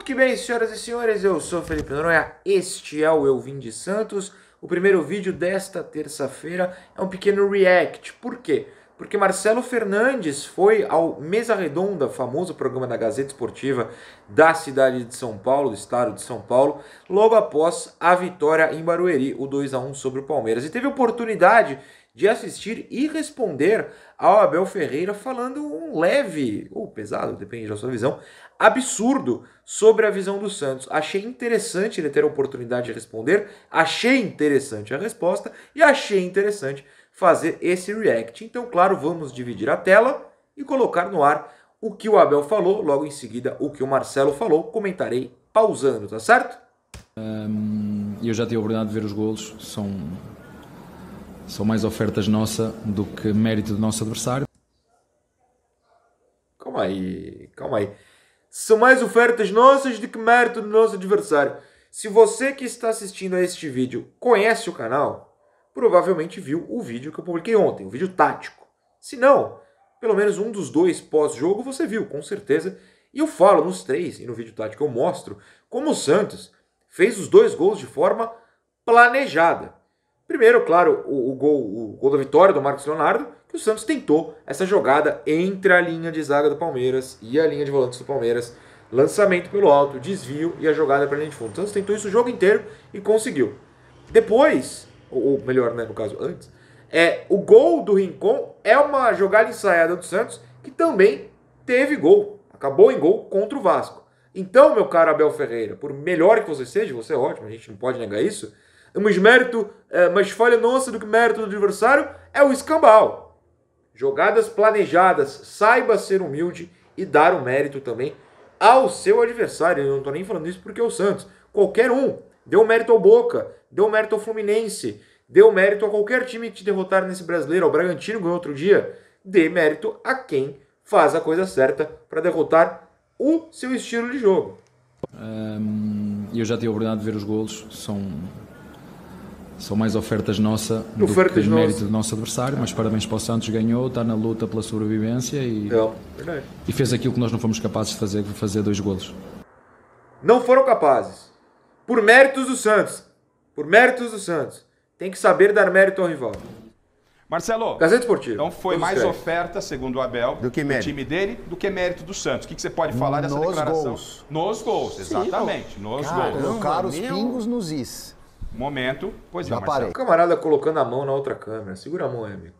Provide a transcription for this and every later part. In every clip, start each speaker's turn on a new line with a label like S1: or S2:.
S1: Muito que bem, senhoras e senhores, eu sou Felipe Noronha, este é o Eu Vim de Santos. O primeiro vídeo desta terça-feira é um pequeno react. Por quê? Porque Marcelo Fernandes foi ao Mesa Redonda, famoso programa da Gazeta Esportiva da cidade de São Paulo, do estado de São Paulo, logo após a vitória em Barueri, o 2 a 1 sobre o Palmeiras. E teve oportunidade de assistir e responder ao Abel Ferreira falando um leve, ou pesado, depende da sua visão, absurdo sobre a visão do Santos. Achei interessante ele ter a oportunidade de responder, achei interessante a resposta e achei interessante fazer esse react. Então, claro, vamos dividir a tela e colocar no ar o que o Abel falou, logo em seguida o que o Marcelo falou, comentarei pausando, tá certo?
S2: Hum, eu já tenho a oportunidade de ver os golos, são são mais ofertas nossa do que mérito do nosso adversário.
S1: Calma aí, calma aí. São mais ofertas nossas do que mérito do nosso adversário. Se você que está assistindo a este vídeo conhece o canal, provavelmente viu o vídeo que eu publiquei ontem, o vídeo tático. Se não, pelo menos um dos dois pós-jogo você viu, com certeza. E eu falo nos três, e no vídeo tático eu mostro, como o Santos fez os dois gols de forma planejada. Primeiro, claro, o, o, gol, o gol da vitória do Marcos Leonardo, que o Santos tentou essa jogada entre a linha de zaga do Palmeiras e a linha de volantes do Palmeiras. Lançamento pelo alto, desvio e a jogada para a linha de fundo. O Santos tentou isso o jogo inteiro e conseguiu. Depois, ou, ou melhor, né, no caso, antes, é o gol do Rincon é uma jogada ensaiada do Santos que também teve gol. Acabou em gol contra o Vasco. Então, meu caro Abel Ferreira, por melhor que você seja, você é ótimo, a gente não pode negar isso, mas mérito, eh, mais falha nossa do que mérito do adversário é o escambau. Jogadas planejadas, saiba ser humilde e dar o mérito também ao seu adversário. Eu não estou nem falando isso porque é o Santos, qualquer um, deu mérito ao Boca, deu mérito ao Fluminense, deu mérito a qualquer time que te derrotar nesse brasileiro, ao Bragantino ganhou outro dia, dê mérito a quem faz a coisa certa para derrotar o seu estilo de jogo.
S2: Hum, eu já tive a oportunidade de ver os golos, são são mais ofertas nossa do que mérito do nosso adversário, mas parabéns para o Santos, ganhou, está na luta pela sobrevivência e, é. e fez aquilo que nós não fomos capazes de fazer, fazer dois golos.
S1: Não foram capazes. Por méritos do Santos. Por méritos do Santos. Tem que saber dar mérito ao rival. Marcelo, Gazeta Esportiva. Então foi mais oferta, segundo o Abel, do, que mérito. do time dele, do que mérito do Santos. O que, que você pode falar dessa declaração? Gols. Nos gols. Nos gols, exatamente. Nos gols. Caros pingos nos is. Momento. Pois Já é, parei. O camarada colocando a mão na outra câmera. Segura a mão amigo.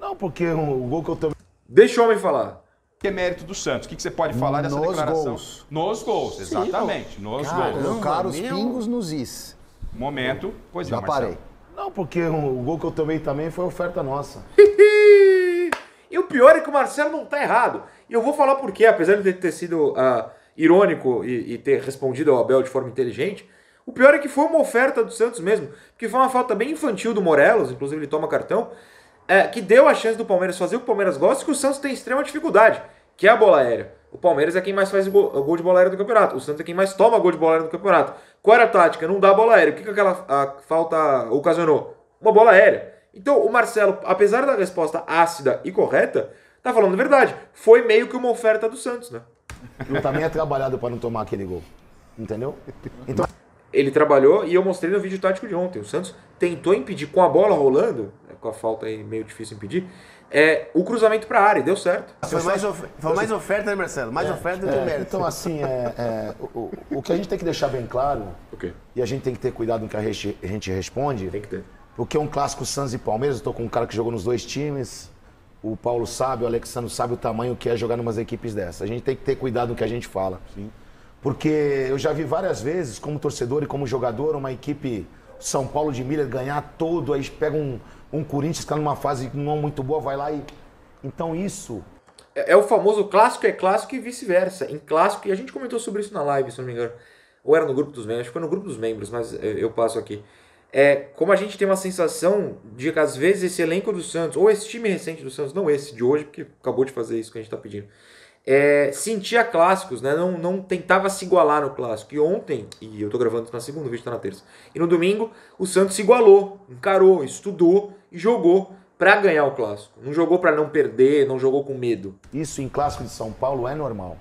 S1: Não, porque o gol que eu tomei... Deixa o homem falar. Que é mérito do Santos. O que, você pode falar dessa nos declaração? Gols. Nos gols. Exatamente. Sim, nos Caramba, gols. Caros os pingos nos is. Momento. Pois Já é, parei.
S2: Não, porque o gol que eu tomei também foi oferta nossa.
S1: e o pior é que o Marcelo não está errado. E eu vou falar por quê, apesar de ter sido uh, irônico e, e, ter respondido ao Abel de forma inteligente, o pior é que foi uma oferta do Santos mesmo, que foi uma falta bem infantil do Morelos, inclusive ele toma cartão, é, que deu a chance do Palmeiras fazer o que o Palmeiras gosta, que o Santos tem extrema dificuldade, que é a bola aérea. O Palmeiras é quem mais faz gol, gol de bola aérea do campeonato. O Santos é quem mais toma gol de bola aérea do campeonato. Qual era a tática? Não dá bola aérea. O que, que aquela falta ocasionou? Uma bola aérea. Então o Marcelo, apesar da resposta ácida e correta, tá falando a verdade. Foi meio que uma oferta do Santos, né?
S2: Não tá nem é trabalhado para não tomar aquele gol. Entendeu?
S1: Então ele trabalhou e eu mostrei no vídeo tático de ontem. O Santos tentou impedir com a bola rolando, né, com a falta aí meio difícil impedir, é, o cruzamento para a área, deu certo. Foi, mais, of... Foi mais oferta,
S2: né, Marcelo? Mais é, oferta do é. que é, mérito. Então, assim, é, é o, o, que a gente tem que deixar bem claro, okay. e a gente tem que ter cuidado no que a gente, a gente responde, tem que ter. porque é um clássico Santos e Palmeiras, eu estou com um cara que jogou nos dois times, o Paulo sabe, o Alexandre sabe o tamanho que é jogar em umas equipes dessas. A gente tem que ter cuidado no que a gente fala. Sim. Porque eu já vi várias vezes, como torcedor e como jogador, uma equipe São Paulo de Miller ganhar todo, aí pega um, um Corinthians que está numa fase não muito boa, vai lá e. Então
S1: isso. É, é o famoso clássico é clássico e vice-versa. Em clássico, e a gente comentou sobre isso na live, se não me engano. Ou era no grupo dos membros, acho que foi no grupo dos membros, mas é, eu passo aqui é, como a gente tem uma sensação de que às vezes esse elenco do Santos, ou esse time recente do Santos, não esse de hoje, porque acabou de fazer isso que a gente está pedindo, é, sentia clássicos, né? Não, não tentava se igualar no clássico. E ontem, e eu tô gravando na segunda, o vídeo tá na terça. E no domingo, o Santos se igualou, encarou, estudou e jogou para ganhar o clássico. Não jogou para não perder, não jogou com medo. Isso em clássico de São Paulo é normal.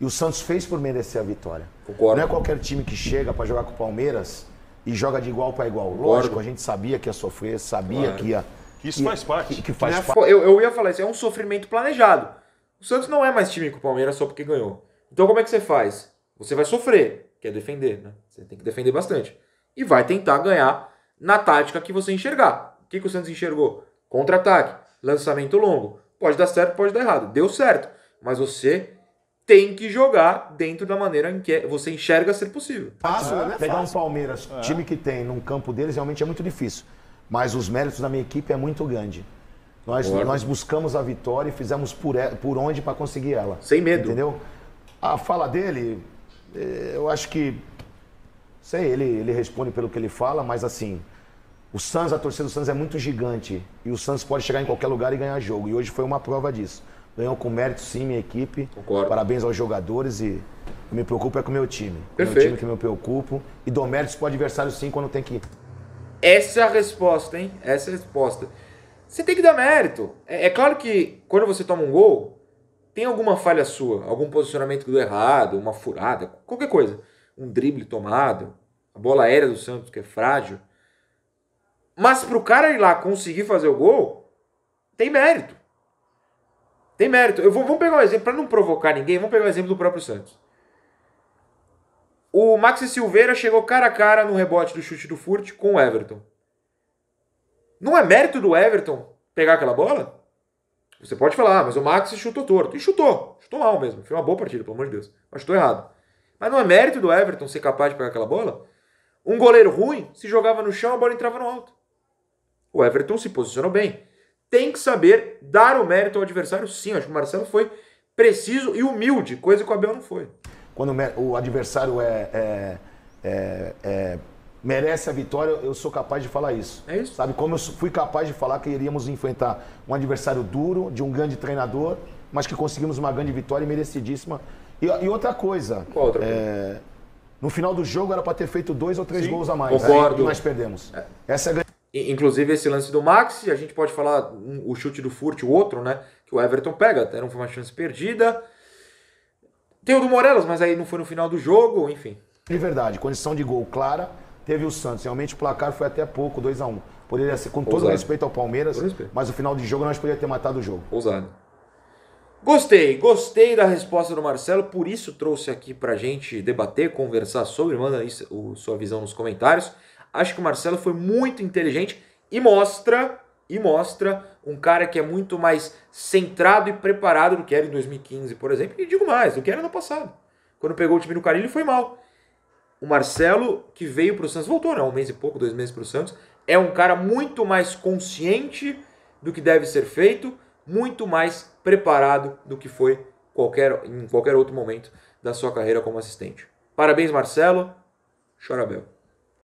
S1: E o Santos fez por merecer a vitória.
S2: Concordo. Não é qualquer time que chega para jogar com o Palmeiras e joga de igual para igual. Concordo. Lógico, a gente
S1: sabia que ia sofrer, sabia claro. que ia. Que isso que, faz né? parte. Que, que faz é, parte. Eu, eu ia falar isso, é um sofrimento planejado. O Santos não é mais time que o Palmeiras só porque ganhou. Então como é que você faz? Você vai sofrer, que é defender, né? Você tem que defender bastante. E vai tentar ganhar na tática que você enxergar. O que, que o Santos enxergou? Contra-ataque, lançamento longo. Pode dar certo, pode dar errado. Deu certo. Mas você tem que jogar dentro da maneira em que é, você enxerga ser possível. Fácil, é, né? Pegar um Palmeiras, é. time
S2: que tem num campo deles, realmente é muito difícil. Mas os méritos da minha equipe é muito grande. Nós, nós buscamos a vitória e fizemos por, por onde para conseguir ela. Sem medo. Entendeu? A fala dele, é, eu acho que. Sei, ele, ele responde pelo que ele fala, mas assim. O Santos, a torcida do Santos é muito gigante. E o Santos pode chegar em qualquer lugar e ganhar jogo. E hoje foi uma prova disso. Ganhou com mérito, sim, minha equipe. Concordo. Parabéns aos jogadores e que me preocupo é com o meu time. É Perfeito. É o time que me
S1: preocupo.
S2: E dou mérito pro adversário, sim, quando tem que.
S1: Essa é a resposta, hein? Essa é a resposta você tem que dar mérito. É, é, claro que quando você toma um gol, tem alguma falha sua, algum posicionamento que deu errado, uma furada, qualquer coisa. Um drible tomado, a bola aérea do Santos que é frágil. Mas pro cara ir lá conseguir fazer o gol, tem mérito. Tem mérito. Eu vou, vamos pegar um exemplo, para não provocar ninguém, vamos pegar um exemplo do próprio Santos. O Maxi Silveira chegou cara a cara no rebote do chute do Furt com o Everton. Não é mérito do Everton pegar aquela bola? Você pode falar, ah, mas o Max chutou torto. E chutou. Chutou mal mesmo. Foi uma boa partida, pelo amor de Deus. Mas chutou errado. Mas não é mérito do Everton ser capaz de pegar aquela bola? Um goleiro ruim se jogava no chão, a bola entrava no alto. O Everton se posicionou bem. Tem que saber dar o mérito ao adversário, sim. Acho que o Marcelo foi preciso e humilde, coisa que o Abel não foi. Quando o
S2: adversário é, é, é, é merece a vitória, eu sou capaz de falar isso. É isso? Sabe como eu fui capaz de falar que iríamos enfrentar um adversário duro, de um grande treinador, mas que conseguimos uma grande vitória e merecidíssima. E, e outra coisa. Qual outra é, coisa? É, no final do jogo era para ter feito dois ou três Sim, gols a mais. Concordo. nós perdemos. É.
S1: Essa é Inclusive esse lance do Max, a gente pode falar um, o chute do Furt, o outro, né? Que o Everton pega, até não foi uma chance perdida. Tem o do Morelos, mas aí não foi no final do jogo, enfim.
S2: É verdade, condição de gol clara teve o Santos. Realmente o placar foi até pouco, 2 a 1 Poderia ser, com Ousado. todo respeito ao Palmeiras, respeito. mas o final de jogo nós poderíamos ter matado o jogo. Ousado.
S1: Gostei, gostei da resposta do Marcelo, por isso trouxe aqui pra gente debater, conversar sobre, manda aí sua visão nos comentários. Acho que o Marcelo foi muito inteligente e mostra e mostra um cara que é muito mais centrado e preparado do que era em 2015, por exemplo, e digo mais, do que era no passado. Quando pegou o time do Carilho foi mal o Marcelo, que veio para o Santos, voltou não, né? um mês e pouco, dois meses para o Santos, é um cara muito mais consciente do que deve ser feito, muito mais preparado do que foi qualquer, em qualquer outro momento da sua carreira como assistente. Parabéns, Marcelo. Chora, Bel.